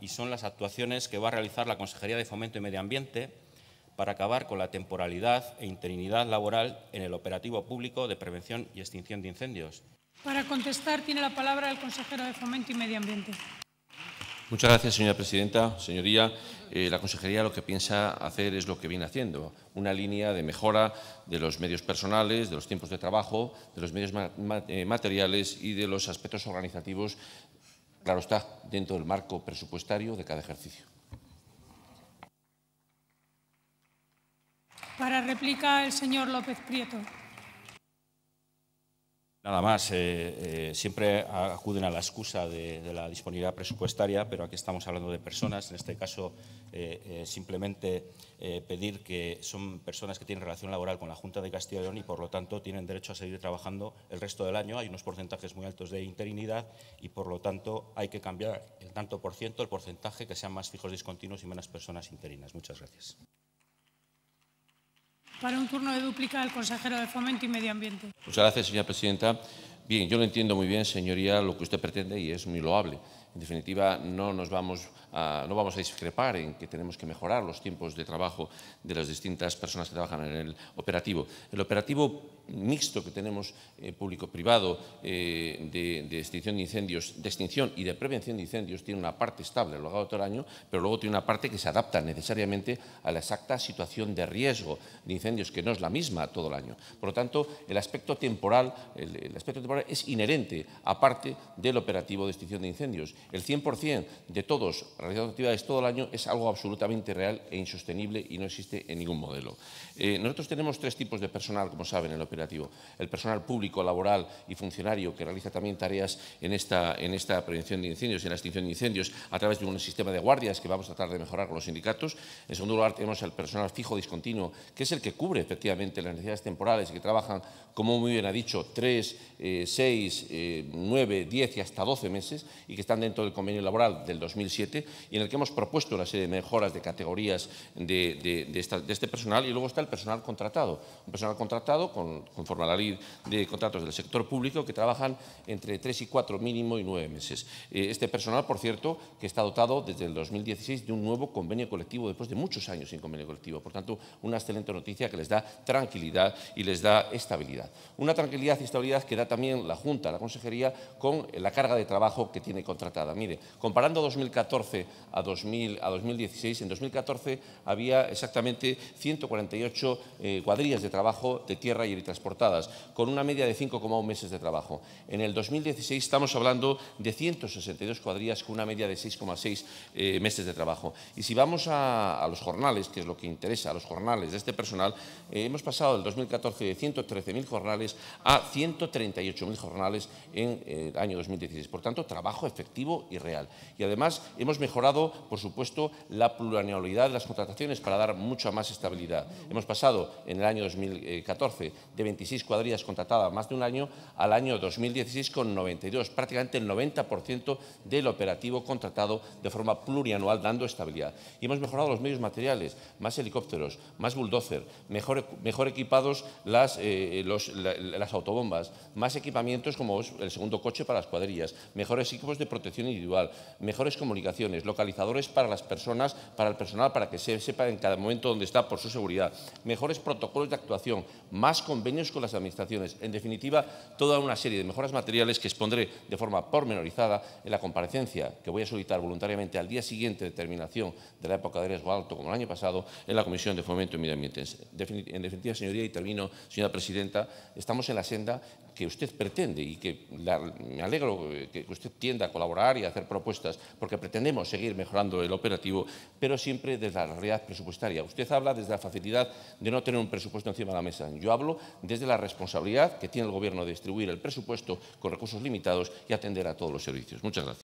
y son las actuaciones que va a realizar la Consejería de Fomento y Medio Ambiente para acabar con la temporalidad e interinidad laboral en el operativo público de prevención y extinción de incendios. Para contestar tiene la palabra el consejero de Fomento y Medio Ambiente. Muchas gracias, señora presidenta. Señoría, eh, la consejería lo que piensa hacer es lo que viene haciendo, una línea de mejora de los medios personales, de los tiempos de trabajo, de los medios eh, materiales y de los aspectos organizativos claro está, dentro del marco presupuestario de cada ejercicio. Para réplica el señor López Prieto. Nada más, eh, eh, siempre acuden a la excusa de, la disponibilidad presupuestaria, pero aquí estamos hablando de personas, en este caso eh, simplemente pedir que son personas que tienen relación laboral con la Junta de Castilla y León y por lo tanto tienen derecho a seguir trabajando el resto del año, hay unos porcentajes muy altos de interinidad y por lo tanto hay que cambiar el tanto por ciento, el porcentaje, que sean más fijos discontinuos y menos personas interinas. Muchas gracias para un turno de dúplica el consejero de Fomento y Medio Ambiente. Muchas gracias, señora presidenta. Bien, yo lo entiendo muy bien, señoría, lo que usted pretende y es muy loable. En definitiva, no, nos vamos a, no vamos a discrepar en que tenemos que mejorar los tiempos de trabajo de las distintas personas que trabajan en el operativo. El operativo mixto que tenemos eh, público-privado eh, de, extinción de incendios, de extinción y de prevención de incendios tiene una parte estable a lo largo de todo el año, pero luego tiene una parte que se adapta necesariamente a la exacta situación de riesgo de incendios que no es la misma todo el año. Por lo tanto, el aspecto temporal, el, el aspecto temporal es inherente aparte del operativo de extinción de incendios el 100% de todos realizando actividades todo el año es algo absolutamente real e insostenible y no existe en ningún modelo. Eh, nosotros tenemos tres tipos de personal, como saben, en el operativo. El personal público, laboral y funcionario que realiza también tareas en esta, en esta prevención de incendios y en la extinción de incendios a través de un sistema de guardias que vamos a tratar de mejorar con los sindicatos. En segundo lugar, tenemos el personal fijo discontinuo, que es el que cubre efectivamente las necesidades temporales y que trabajan, como muy bien ha dicho, tres, eh, seis, 10 eh, nueve, diez y hasta doce meses y que están dentro del convenio laboral del 2007 y en el que hemos propuesto una serie de mejoras de categorías de, este personal y luego está el personal contratado. Un personal contratado con, conforme a la ley de contratos del sector público que trabajan entre tres y cuatro mínimo y nueve meses. Eh, este personal, por cierto, que está dotado desde el 2016 de un nuevo convenio colectivo después de muchos años sin convenio colectivo. Por tanto, una excelente noticia que les da tranquilidad y les da estabilidad. Una tranquilidad y estabilidad que da también la Junta, la Consejería, con la carga de trabajo que tiene contratado Mire, comparando 2014 a, 2016, en 2014 había exactamente 148 eh, cuadrillas de trabajo de tierra y transportadas, con una media de 5,1 meses de trabajo. En el 2016 estamos hablando de 162 cuadrillas con una media de 6,6 eh, meses de trabajo. Y si vamos a, los jornales, que es lo que interesa a los jornales de este personal, eh, hemos pasado del 2014 de 113.000 jornales a 138.000 jornales en el año 2016. Por tanto, trabajo efectivo y real. Y además hemos mejorado, por supuesto, la plurianualidad de las contrataciones para dar mucha más estabilidad. Hemos pasado en el año 2014 de 26 cuadrillas contratadas más de un año al año 2016 con 92, prácticamente el 90% del operativo contratado de forma plurianual dando estabilidad. Y hemos mejorado los medios materiales, más helicópteros, más bulldozer, mejor, mejor equipados las, eh, eh, las autobombas, más equipamientos como el segundo coche para las cuadrillas, mejores equipos de protección individual, mejores comunicaciones, localizadores para las personas, para el personal, para que se sepa en cada momento dónde está por su seguridad, mejores protocolos de actuación, más convenios con las administraciones. En definitiva, toda una serie de mejoras materiales que expondré de forma pormenorizada en la comparecencia que voy a solicitar voluntariamente al día siguiente de terminación de la época de riesgo alto, como el año pasado, en la Comisión de Fomento y Medio Ambiente. En definitiva, señoría, y termino, señora presidenta, estamos en la senda que usted pretende y que me alegro que usted tienda a colaborar y a hacer propuestas, porque pretendemos seguir mejorando el operativo, pero siempre desde la realidad presupuestaria. Usted habla desde la facilidad de no tener un presupuesto encima de la mesa. Yo hablo desde la responsabilidad que tiene el Gobierno de distribuir el presupuesto con recursos limitados y atender a todos los servicios. Muchas gracias.